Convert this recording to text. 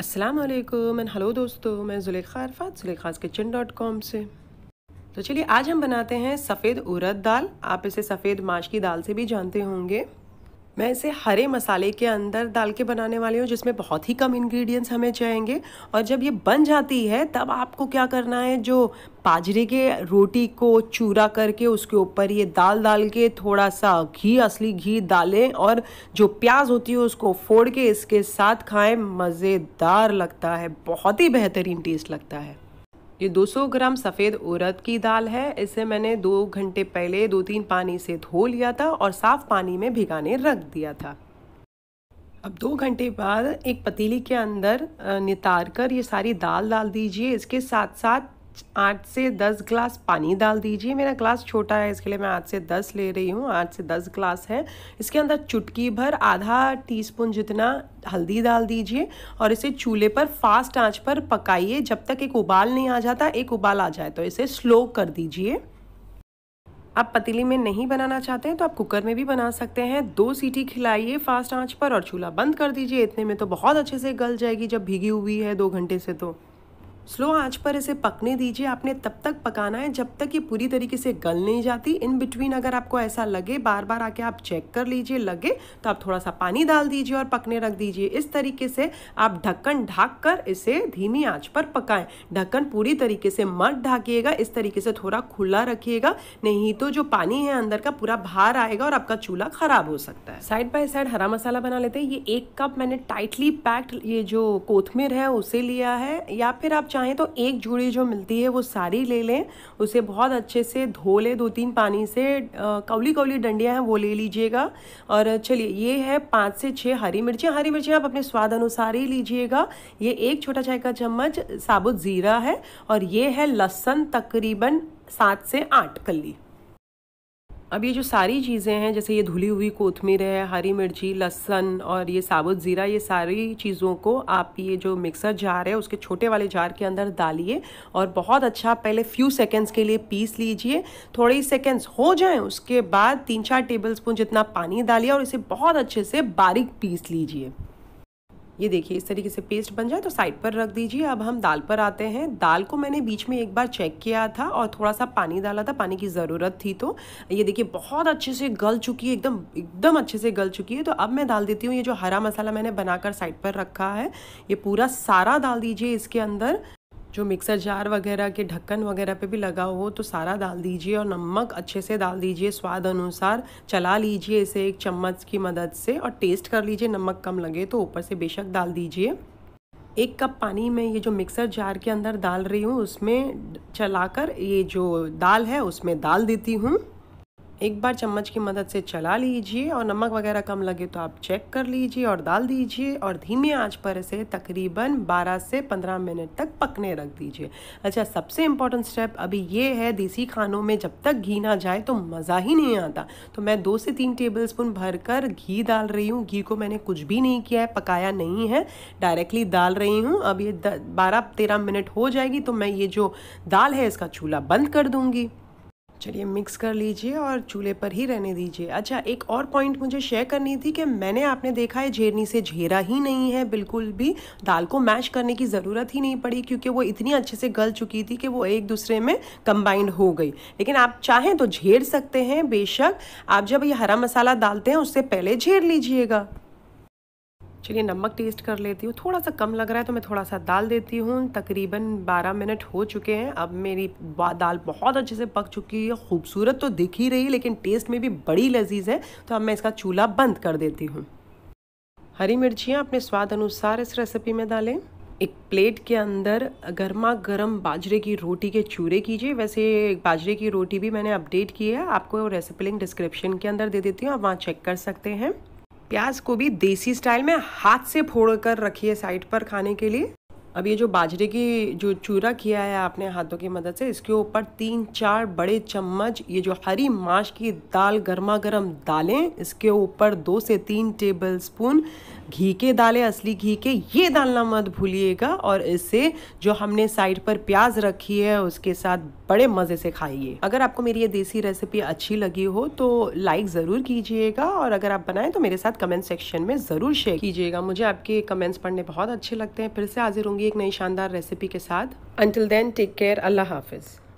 Aslam and hello दोस्तों मैं Zulekha Arafat Zulekha's kitchen dot com से तो चलिए आज हम बनाते हैं सफ़ेद उड़द दाल आप इसे सफ़ेद माश की दाल से भी जानते होंगे मैं इसे हरे मसाले के अंदर डाल के बनाने वाली हूँ जिसमें बहुत ही कम इंग्रेडिएंट्स हमें चाहेंगे और जब ये बन जाती है तब आपको क्या करना है जो बाजरे के रोटी को चूरा करके उसके ऊपर ये दाल डाल के थोड़ा सा घी असली घी डालें और जो प्याज होती है उसको फोड़ के इसके साथ खाएं मज़ेदार लगता है बहुत ही बेहतरीन टेस्ट लगता है ये 200 ग्राम सफ़ेद उड़द की दाल है इसे मैंने दो घंटे पहले दो तीन पानी से धो लिया था और साफ़ पानी में भिगाने रख दिया था अब दो घंटे बाद एक पतीली के अंदर नितार कर ये सारी दाल डाल दीजिए इसके साथ साथ आठ से दस ग्लास पानी डाल दीजिए मेरा ग्लास छोटा है इसके लिए मैं आठ से दस ले रही हूँ आठ से दस ग्लास है इसके अंदर चुटकी भर आधा टीस्पून जितना हल्दी डाल दीजिए और इसे चूल्हे पर फास्ट आंच पर पकाइए जब तक एक उबाल नहीं आ जाता एक उबाल आ जाए तो इसे स्लो कर दीजिए आप पतीली में नहीं बनाना चाहते हैं तो आप कुकर में भी बना सकते हैं दो सीटी खिलाइए फास्ट आंच पर और चूल्हा बंद कर दीजिए इतने में तो बहुत अच्छे से गल जाएगी जब भीगी हुई है दो घंटे से तो स्लो आंच पर इसे पकने दीजिए आपने तब तक पकाना है जब तक ये पूरी तरीके से गल नहीं जाती इन बिटवीन अगर आपको ऐसा लगे बार बार आके आप चेक कर लीजिए लगे तो आप थोड़ा सा पानी डाल दीजिए और पकने रख दीजिए इस तरीके से आप ढक्कन ढाक कर इसे धीमी आँच पर पकाएं ढक्कन पूरी तरीके से मत ढाकिएगा इस तरीके से थोड़ा खुला रखिएगा नहीं तो जो पानी है अंदर का पूरा भार आएगा और आपका चूल्हा खराब हो सकता है साइड बाय साइड हरा मसाला बना लेते हैं ये एक कप मैंने टाइटली पैक्ड ये जो कोथमिर है उसे लिया है या फिर आप चाहें तो एक जूड़ी जो मिलती है वो सारी ले लें उसे बहुत अच्छे से धो लें दो तीन पानी से कौली कौली डंडियाँ हैं वो ले लीजिएगा और चलिए ये है पाँच से छः हरी मिर्चें हरी मिर्चें आप अपने स्वाद अनुसार ही लीजिएगा ये एक छोटा चाय का चम्मच साबुत ज़ीरा है और ये है लहसन तकरीबन सात से आठ कली अब ये जो सारी चीज़ें हैं जैसे ये धुली हुई कोथमीर है हरी मिर्ची लहसन और ये साबुत ज़ीरा ये सारी चीज़ों को आप ये जो मिक्सर जार है उसके छोटे वाले जार के अंदर डालिए और बहुत अच्छा पहले फ्यू सेकेंड्स के लिए पीस लीजिए थोड़े ही सेकेंड्स हो जाएं उसके बाद तीन चार टेबल स्पून जितना पानी डालिए और इसे बहुत अच्छे से बारीक पीस लीजिए ये देखिए इस तरीके से पेस्ट बन जाए तो साइड पर रख दीजिए अब हम दाल पर आते हैं दाल को मैंने बीच में एक बार चेक किया था और थोड़ा सा पानी डाला था पानी की ज़रूरत थी तो ये देखिए बहुत अच्छे से गल चुकी है एकदम एकदम अच्छे से गल चुकी है तो अब मैं डाल देती हूँ ये जो हरा मसाला मैंने बनाकर साइड पर रखा है ये पूरा सारा डाल दीजिए इसके अंदर जो मिक्सर जार वगैरह के ढक्कन वगैरह पे भी लगा हो तो सारा डाल दीजिए और नमक अच्छे से डाल दीजिए स्वाद अनुसार चला लीजिए इसे एक चम्मच की मदद से और टेस्ट कर लीजिए नमक कम लगे तो ऊपर से बेशक डाल दीजिए एक कप पानी में ये जो मिक्सर जार के अंदर डाल रही हूँ उसमें चलाकर ये जो दाल है उसमें डाल देती हूँ एक बार चम्मच की मदद से चला लीजिए और नमक वगैरह कम लगे तो आप चेक कर लीजिए और डाल दीजिए और धीमी आंच पर इसे तकरीबन 12 से 15 मिनट तक पकने रख दीजिए अच्छा सबसे इम्पॉर्टेंट स्टेप अभी ये है देसी खानों में जब तक घी ना जाए तो मज़ा ही नहीं आता तो मैं दो से तीन टेबल स्पून भर कर घी डाल रही हूँ घी को मैंने कुछ भी नहीं किया है पकाया नहीं है डायरेक्टली डाल रही हूँ अब ये बारह तेरह मिनट हो जाएगी तो मैं ये जो दाल है इसका चूल्हा बंद कर दूँगी चलिए मिक्स कर लीजिए और चूल्हे पर ही रहने दीजिए अच्छा एक और पॉइंट मुझे शेयर करनी थी कि मैंने आपने देखा है झेरनी से झेरा ही नहीं है बिल्कुल भी दाल को मैश करने की ज़रूरत ही नहीं पड़ी क्योंकि वो इतनी अच्छे से गल चुकी थी कि वो एक दूसरे में कंबाइंड हो गई लेकिन आप चाहें तो झेर सकते हैं बेशक आप जब ये हरा मसाला डालते हैं उससे पहले झेर लीजिएगा चलिए नमक टेस्ट कर लेती हूँ थोड़ा सा कम लग रहा है तो मैं थोड़ा सा डाल देती हूँ तकरीबन 12 मिनट हो चुके हैं अब मेरी दाल बहुत अच्छे से पक चुकी है खूबसूरत तो दिख ही रही लेकिन टेस्ट में भी बड़ी लजीज है तो अब मैं इसका चूल्हा बंद कर देती हूँ हरी मिर्चियाँ अपने स्वाद अनुसार इस रेसिपी में डालें एक प्लेट के अंदर गर्मा गर्म बाजरे की रोटी के चूरे कीजिए वैसे बाजरे की रोटी भी मैंने अपडेट की है आपको रेसिपी लिंक डिस्क्रिप्शन के अंदर दे देती हूँ आप वहाँ चेक कर सकते हैं प्याज को भी देसी स्टाइल में हाथ से फोड़ कर रखिए साइड पर खाने के लिए अब ये जो बाजरे की जो चूरा किया है आपने हाथों की मदद से इसके ऊपर तीन चार बड़े चम्मच ये जो हरी माश की दाल गर्मा गर्म दालें इसके ऊपर दो से तीन टेबल स्पून घी के दालें असली घी के ये डालना मत भूलिएगा और इससे जो हमने साइड पर प्याज रखी है उसके साथ बड़े मज़े से खाइए अगर आपको मेरी ये देसी रेसिपी अच्छी लगी हो तो लाइक ज़रूर कीजिएगा और अगर आप बनाएं तो मेरे साथ कमेंट सेक्शन में ज़रूर शेयर कीजिएगा मुझे आपके कमेंट्स पढ़ने बहुत अच्छे लगते हैं फिर से हाजिर होंगी एक नई शानदार रेसिपी के साथ अंटिल देन टेक केयर अल्लाह हाफिज़